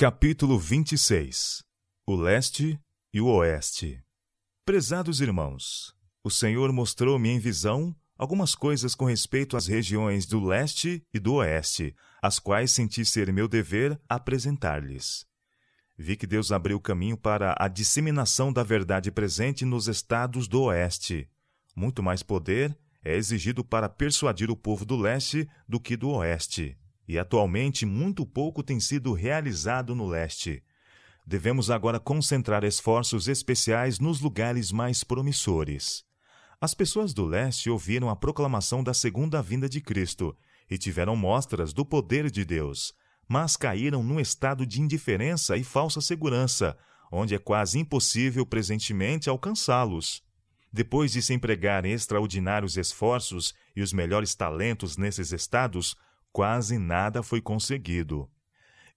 Capítulo 26 O Leste e o Oeste Prezados irmãos, o Senhor mostrou-me em visão algumas coisas com respeito às regiões do Leste e do Oeste, as quais senti ser meu dever apresentar-lhes. Vi que Deus abriu caminho para a disseminação da verdade presente nos estados do Oeste. Muito mais poder é exigido para persuadir o povo do Leste do que do Oeste e atualmente muito pouco tem sido realizado no leste. Devemos agora concentrar esforços especiais nos lugares mais promissores. As pessoas do leste ouviram a proclamação da segunda vinda de Cristo e tiveram mostras do poder de Deus, mas caíram num estado de indiferença e falsa segurança, onde é quase impossível presentemente alcançá-los. Depois de se empregarem extraordinários esforços e os melhores talentos nesses estados, quase nada foi conseguido.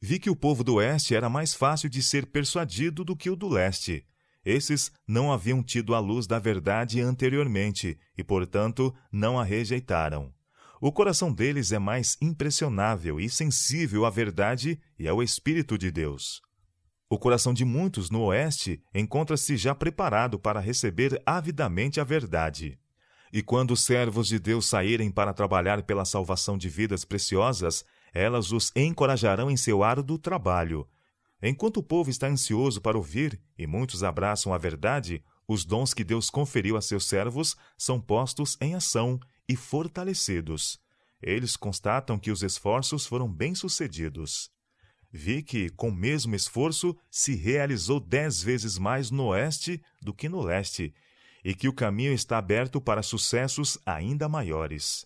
Vi que o povo do Oeste era mais fácil de ser persuadido do que o do Leste. Esses não haviam tido a luz da verdade anteriormente e, portanto, não a rejeitaram. O coração deles é mais impressionável e sensível à verdade e ao Espírito de Deus. O coração de muitos no Oeste encontra-se já preparado para receber avidamente a verdade. E quando os servos de Deus saírem para trabalhar pela salvação de vidas preciosas, elas os encorajarão em seu árduo trabalho. Enquanto o povo está ansioso para ouvir, e muitos abraçam a verdade, os dons que Deus conferiu a seus servos são postos em ação e fortalecidos. Eles constatam que os esforços foram bem-sucedidos. Vi que, com o mesmo esforço, se realizou dez vezes mais no oeste do que no leste, e que o caminho está aberto para sucessos ainda maiores.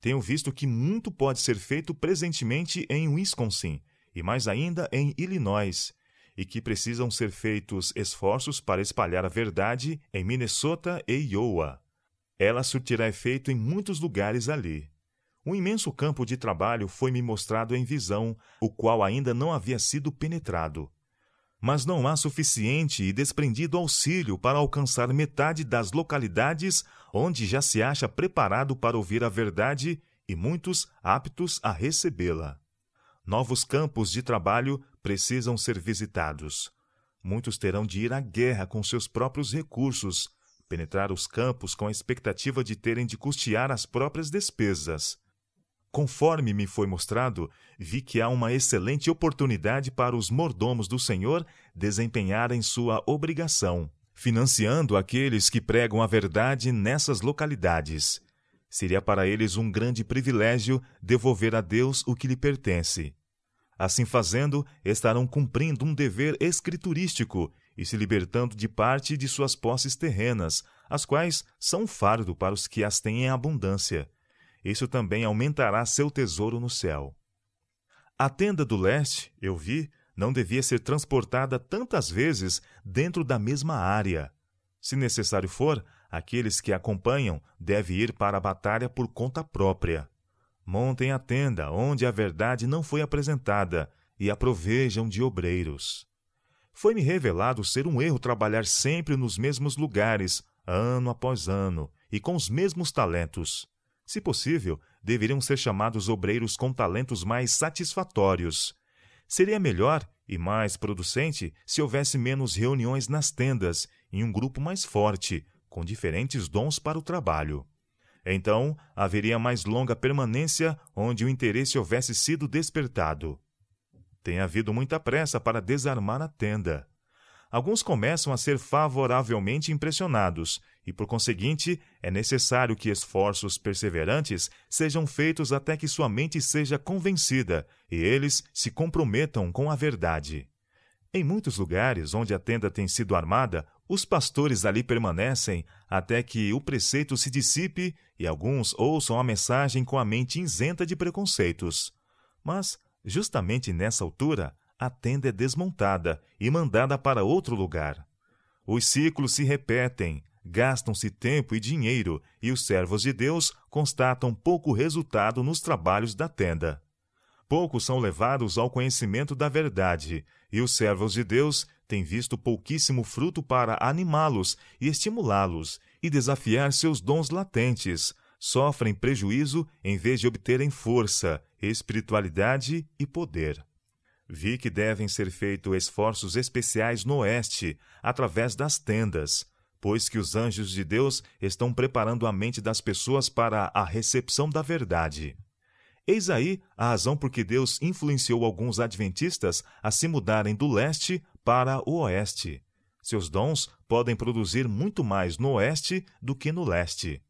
Tenho visto que muito pode ser feito presentemente em Wisconsin e mais ainda em Illinois, e que precisam ser feitos esforços para espalhar a verdade em Minnesota e Iowa. Ela surtirá efeito em muitos lugares ali. Um imenso campo de trabalho foi me mostrado em visão, o qual ainda não havia sido penetrado mas não há suficiente e desprendido auxílio para alcançar metade das localidades onde já se acha preparado para ouvir a verdade e muitos aptos a recebê-la. Novos campos de trabalho precisam ser visitados. Muitos terão de ir à guerra com seus próprios recursos, penetrar os campos com a expectativa de terem de custear as próprias despesas. Conforme me foi mostrado, vi que há uma excelente oportunidade para os mordomos do Senhor desempenharem sua obrigação, financiando aqueles que pregam a verdade nessas localidades. Seria para eles um grande privilégio devolver a Deus o que lhe pertence. Assim fazendo, estarão cumprindo um dever escriturístico e se libertando de parte de suas posses terrenas, as quais são um fardo para os que as têm em abundância isso também aumentará seu tesouro no céu. A tenda do leste, eu vi, não devia ser transportada tantas vezes dentro da mesma área. Se necessário for, aqueles que a acompanham devem ir para a batalha por conta própria. Montem a tenda onde a verdade não foi apresentada e a provejam de obreiros. Foi-me revelado ser um erro trabalhar sempre nos mesmos lugares, ano após ano, e com os mesmos talentos. Se possível, deveriam ser chamados obreiros com talentos mais satisfatórios. Seria melhor e mais producente se houvesse menos reuniões nas tendas em um grupo mais forte, com diferentes dons para o trabalho. Então, haveria mais longa permanência onde o interesse houvesse sido despertado. Tem havido muita pressa para desarmar a tenda. Alguns começam a ser favoravelmente impressionados e, por conseguinte, é necessário que esforços perseverantes sejam feitos até que sua mente seja convencida e eles se comprometam com a verdade. Em muitos lugares onde a tenda tem sido armada, os pastores ali permanecem até que o preceito se dissipe e alguns ouçam a mensagem com a mente isenta de preconceitos. Mas, justamente nessa altura, a tenda é desmontada e mandada para outro lugar. Os ciclos se repetem gastam-se tempo e dinheiro, e os servos de Deus constatam pouco resultado nos trabalhos da tenda. Poucos são levados ao conhecimento da verdade, e os servos de Deus têm visto pouquíssimo fruto para animá-los e estimulá-los e desafiar seus dons latentes, sofrem prejuízo em vez de obterem força, espiritualidade e poder. Vi que devem ser feitos esforços especiais no Oeste, através das tendas, pois que os anjos de Deus estão preparando a mente das pessoas para a recepção da verdade. Eis aí a razão por que Deus influenciou alguns adventistas a se mudarem do leste para o oeste. Seus dons podem produzir muito mais no oeste do que no leste.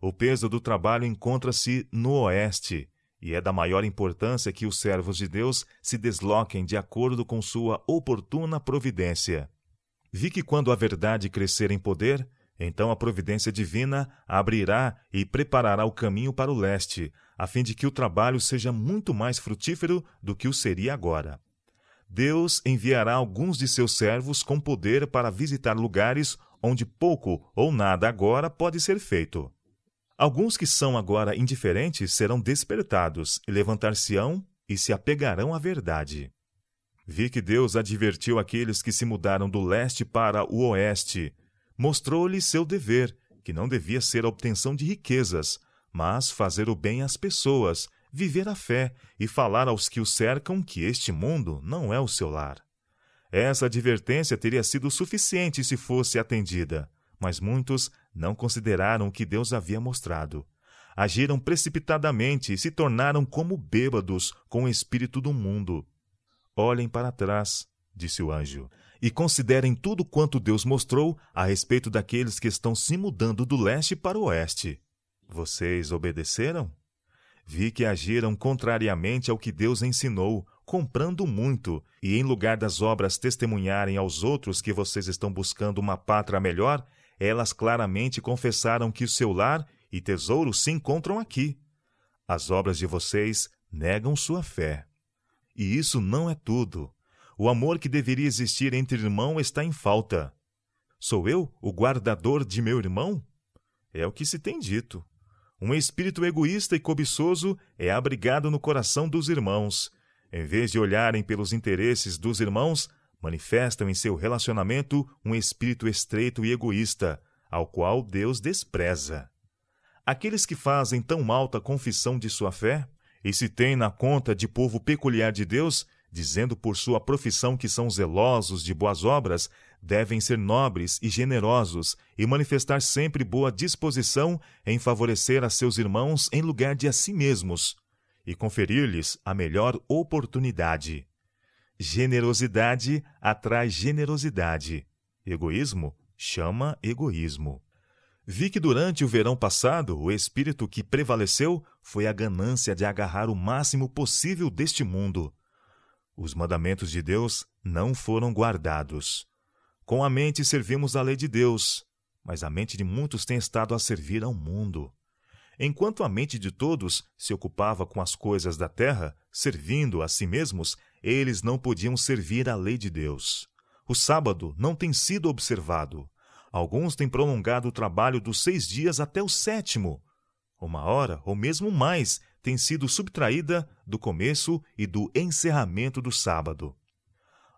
O peso do trabalho encontra-se no oeste, e é da maior importância que os servos de Deus se desloquem de acordo com sua oportuna providência. Vi que quando a verdade crescer em poder, então a providência divina abrirá e preparará o caminho para o leste, a fim de que o trabalho seja muito mais frutífero do que o seria agora. Deus enviará alguns de seus servos com poder para visitar lugares onde pouco ou nada agora pode ser feito. Alguns que são agora indiferentes serão despertados e levantar-se-ão e se apegarão à verdade. Vi que Deus advertiu aqueles que se mudaram do leste para o oeste. Mostrou-lhes seu dever, que não devia ser a obtenção de riquezas, mas fazer o bem às pessoas, viver a fé e falar aos que o cercam que este mundo não é o seu lar. Essa advertência teria sido suficiente se fosse atendida, mas muitos não consideraram o que Deus havia mostrado. Agiram precipitadamente e se tornaram como bêbados com o espírito do mundo. Olhem para trás, disse o anjo, e considerem tudo quanto Deus mostrou a respeito daqueles que estão se mudando do leste para o oeste. Vocês obedeceram? Vi que agiram contrariamente ao que Deus ensinou, comprando muito, e em lugar das obras testemunharem aos outros que vocês estão buscando uma pátria melhor, elas claramente confessaram que o seu lar e tesouro se encontram aqui. As obras de vocês negam sua fé. E isso não é tudo. O amor que deveria existir entre irmão está em falta. Sou eu o guardador de meu irmão? É o que se tem dito. Um espírito egoísta e cobiçoso é abrigado no coração dos irmãos. Em vez de olharem pelos interesses dos irmãos, manifestam em seu relacionamento um espírito estreito e egoísta, ao qual Deus despreza. Aqueles que fazem tão alta confissão de sua fé e se tem na conta de povo peculiar de Deus, dizendo por sua profissão que são zelosos de boas obras, devem ser nobres e generosos e manifestar sempre boa disposição em favorecer a seus irmãos em lugar de a si mesmos e conferir-lhes a melhor oportunidade. Generosidade atrai generosidade, egoísmo chama egoísmo. Vi que durante o verão passado, o espírito que prevaleceu foi a ganância de agarrar o máximo possível deste mundo. Os mandamentos de Deus não foram guardados. Com a mente servimos a lei de Deus, mas a mente de muitos tem estado a servir ao mundo. Enquanto a mente de todos se ocupava com as coisas da terra, servindo a si mesmos, eles não podiam servir a lei de Deus. O sábado não tem sido observado. Alguns têm prolongado o trabalho dos seis dias até o sétimo. Uma hora, ou mesmo mais, tem sido subtraída do começo e do encerramento do sábado.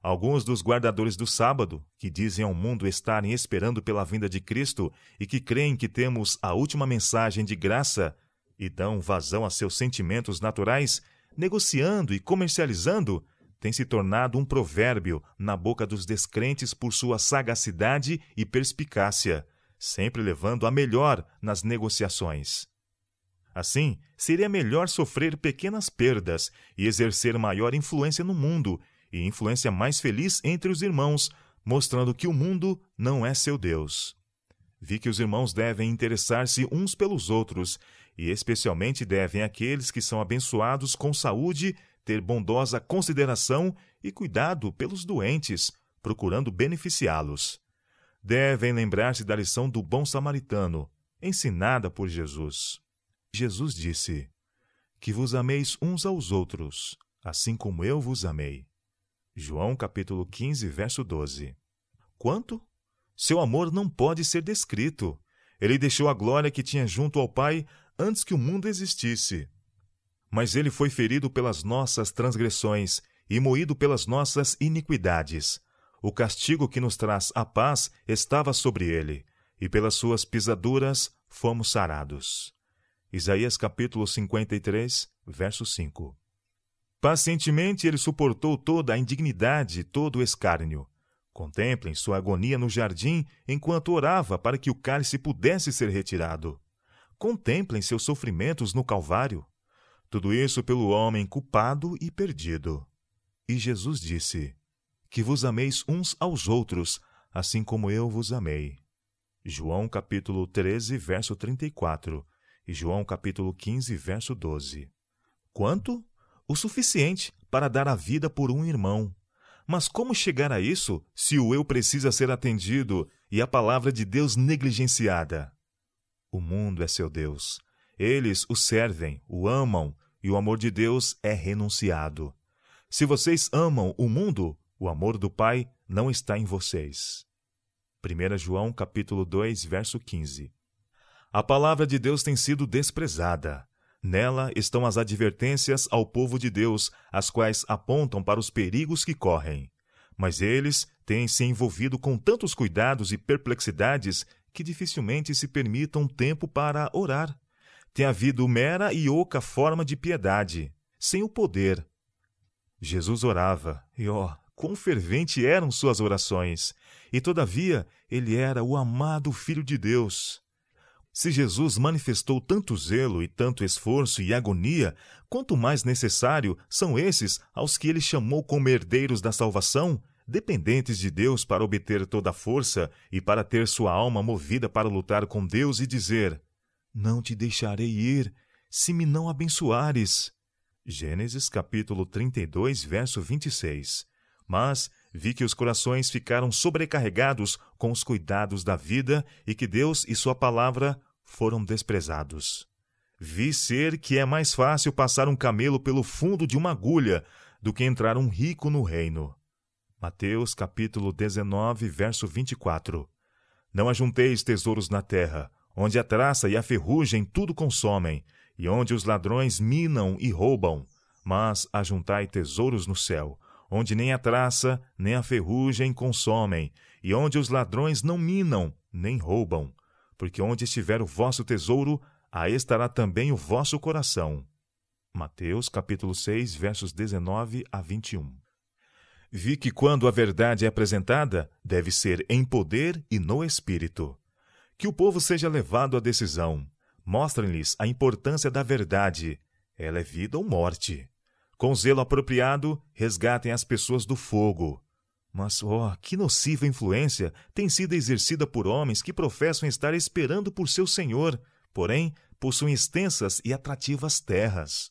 Alguns dos guardadores do sábado, que dizem ao mundo estarem esperando pela vinda de Cristo e que creem que temos a última mensagem de graça e dão vazão a seus sentimentos naturais, negociando e comercializando, tem se tornado um provérbio na boca dos descrentes por sua sagacidade e perspicácia, sempre levando a melhor nas negociações. Assim, seria melhor sofrer pequenas perdas e exercer maior influência no mundo e influência mais feliz entre os irmãos, mostrando que o mundo não é seu Deus. Vi que os irmãos devem interessar-se uns pelos outros e especialmente devem aqueles que são abençoados com saúde ter bondosa consideração e cuidado pelos doentes, procurando beneficiá-los. Devem lembrar-se da lição do bom samaritano, ensinada por Jesus. Jesus disse: Que vos ameis uns aos outros, assim como eu vos amei. João capítulo 15, verso 12. Quanto? Seu amor não pode ser descrito. Ele deixou a glória que tinha junto ao Pai antes que o mundo existisse mas ele foi ferido pelas nossas transgressões e moído pelas nossas iniquidades. O castigo que nos traz a paz estava sobre ele, e pelas suas pisaduras fomos sarados. Isaías capítulo 53, verso 5. Pacientemente ele suportou toda a indignidade, todo o escárnio. Contemplem sua agonia no jardim enquanto orava para que o cálice pudesse ser retirado. Contemplem seus sofrimentos no Calvário. Tudo isso pelo homem culpado e perdido. E Jesus disse: Que vos ameis uns aos outros, assim como eu vos amei. João capítulo 13, verso 34 e João capítulo 15, verso 12. Quanto? O suficiente para dar a vida por um irmão. Mas como chegar a isso se o eu precisa ser atendido e a palavra de Deus negligenciada? O mundo é seu Deus. Eles o servem, o amam e o amor de Deus é renunciado. Se vocês amam o mundo, o amor do Pai não está em vocês. 1 João capítulo 2, verso 15. A palavra de Deus tem sido desprezada. Nela estão as advertências ao povo de Deus, as quais apontam para os perigos que correm. Mas eles têm se envolvido com tantos cuidados e perplexidades que dificilmente se permitam tempo para orar tem havido mera e oca forma de piedade, sem o poder. Jesus orava, e ó, oh, quão fervente eram suas orações! E todavia, ele era o amado Filho de Deus. Se Jesus manifestou tanto zelo e tanto esforço e agonia, quanto mais necessário são esses aos que ele chamou como herdeiros da salvação, dependentes de Deus para obter toda a força e para ter sua alma movida para lutar com Deus e dizer: não te deixarei ir, se me não abençoares. Gênesis capítulo 32, verso 26. Mas vi que os corações ficaram sobrecarregados com os cuidados da vida e que Deus e sua palavra foram desprezados. Vi ser que é mais fácil passar um camelo pelo fundo de uma agulha do que entrar um rico no reino. Mateus capítulo 19, verso 24. Não ajunteis tesouros na terra, onde a traça e a ferrugem tudo consomem, e onde os ladrões minam e roubam. Mas ajuntai tesouros no céu, onde nem a traça nem a ferrugem consomem, e onde os ladrões não minam nem roubam. Porque onde estiver o vosso tesouro, aí estará também o vosso coração. Mateus capítulo 6, versos 19 a 21. Vi que quando a verdade é apresentada, deve ser em poder e no espírito que o povo seja levado à decisão. Mostrem-lhes a importância da verdade. Ela é vida ou morte. Com zelo apropriado, resgatem as pessoas do fogo. Mas, ó, oh, que nociva influência tem sido exercida por homens que professam estar esperando por seu senhor, porém possuem extensas e atrativas terras.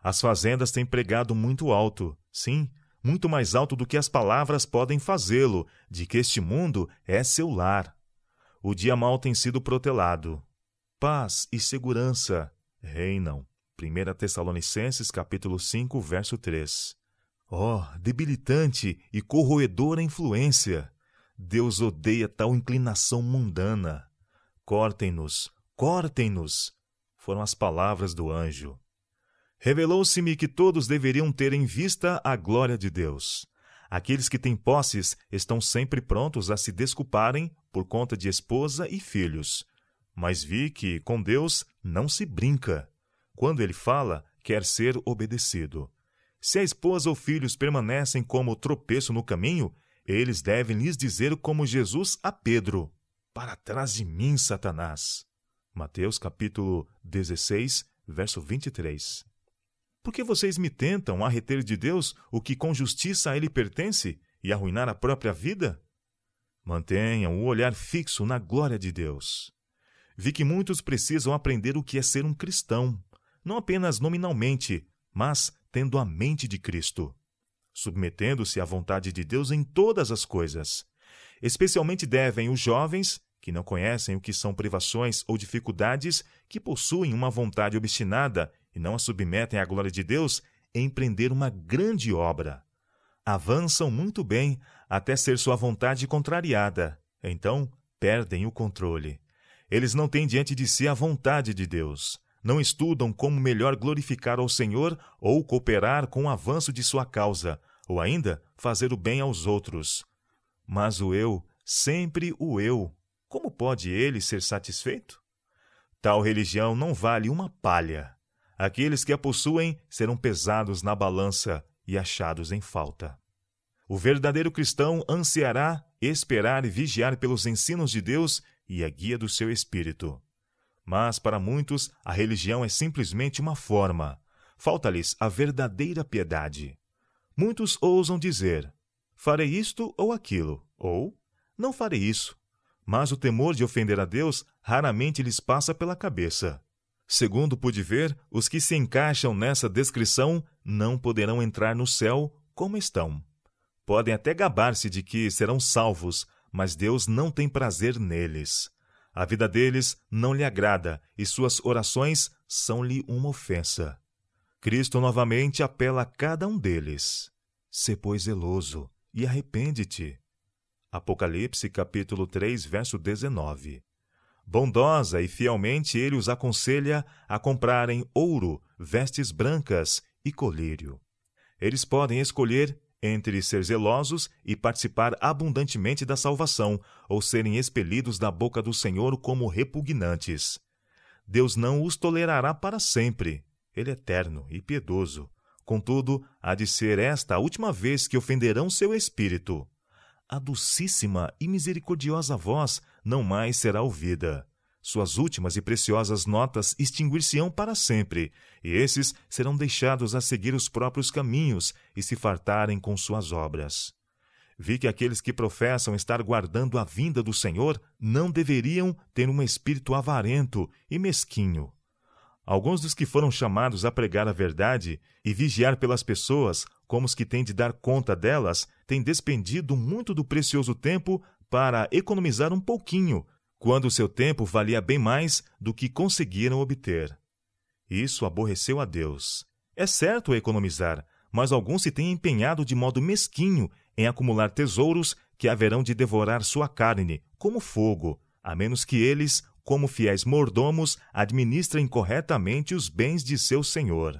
As fazendas têm pregado muito alto, sim, muito mais alto do que as palavras podem fazê-lo, de que este mundo é seu lar. O dia mal tem sido protelado. Paz e segurança reinam. 1 Tessalonicenses capítulo 5, verso 3. Oh, debilitante e corroedora influência! Deus odeia tal inclinação mundana. Cortem-nos, cortem-nos! Foram as palavras do anjo. Revelou-se-me que todos deveriam ter em vista a glória de Deus. Aqueles que têm posses estão sempre prontos a se desculparem por conta de esposa e filhos. Mas vi que, com Deus, não se brinca. Quando ele fala, quer ser obedecido. Se a esposa ou filhos permanecem como tropeço no caminho, eles devem lhes dizer como Jesus a Pedro: Para trás de mim, Satanás. Mateus capítulo 16, verso 23. Por que vocês me tentam a reter de Deus o que com justiça a ele pertence e arruinar a própria vida? Mantenham o olhar fixo na glória de Deus. Vi que muitos precisam aprender o que é ser um cristão, não apenas nominalmente, mas tendo a mente de Cristo, submetendo-se à vontade de Deus em todas as coisas. Especialmente devem os jovens, que não conhecem o que são privações ou dificuldades, que possuem uma vontade obstinada e não a submetem à glória de Deus, empreender uma grande obra. Avançam muito bem até ser sua vontade contrariada, então perdem o controle. Eles não têm diante de si a vontade de Deus, não estudam como melhor glorificar ao Senhor ou cooperar com o avanço de sua causa, ou ainda fazer o bem aos outros. Mas o eu, sempre o eu, como pode ele ser satisfeito? Tal religião não vale uma palha. Aqueles que a possuem serão pesados na balança e achados em falta. O verdadeiro cristão ansiará esperar e vigiar pelos ensinos de Deus e a guia do seu espírito. Mas para muitos, a religião é simplesmente uma forma. Falta-lhes a verdadeira piedade. Muitos ousam dizer: farei isto ou aquilo, ou não farei isso. Mas o temor de ofender a Deus raramente lhes passa pela cabeça. Segundo pude ver, os que se encaixam nessa descrição não poderão entrar no céu como estão. Podem até gabar-se de que serão salvos, mas Deus não tem prazer neles. A vida deles não lhe agrada e suas orações são-lhe uma ofensa. Cristo novamente apela a cada um deles: Sê pois zeloso e arrepende-te. Apocalipse capítulo 3, verso 19. Bondosa e fielmente ele os aconselha a comprarem ouro, vestes brancas e colírio. Eles podem escolher entre ser zelosos e participar abundantemente da salvação, ou serem expelidos da boca do Senhor como repugnantes. Deus não os tolerará para sempre. Ele é eterno e piedoso. Contudo, há de ser esta a última vez que ofenderão seu espírito a docíssima e misericordiosa voz não mais será ouvida. Suas últimas e preciosas notas extinguir-se-ão para sempre, e esses serão deixados a seguir os próprios caminhos e se fartarem com suas obras. Vi que aqueles que professam estar guardando a vinda do Senhor não deveriam ter um espírito avarento e mesquinho. Alguns dos que foram chamados a pregar a verdade e vigiar pelas pessoas como os que têm de dar conta delas têm despendido muito do precioso tempo para economizar um pouquinho, quando o seu tempo valia bem mais do que conseguiram obter. Isso aborreceu a Deus. É certo economizar, mas alguns se têm empenhado de modo mesquinho em acumular tesouros que haverão de devorar sua carne, como fogo, a menos que eles, como fiéis mordomos, administrem corretamente os bens de seu senhor.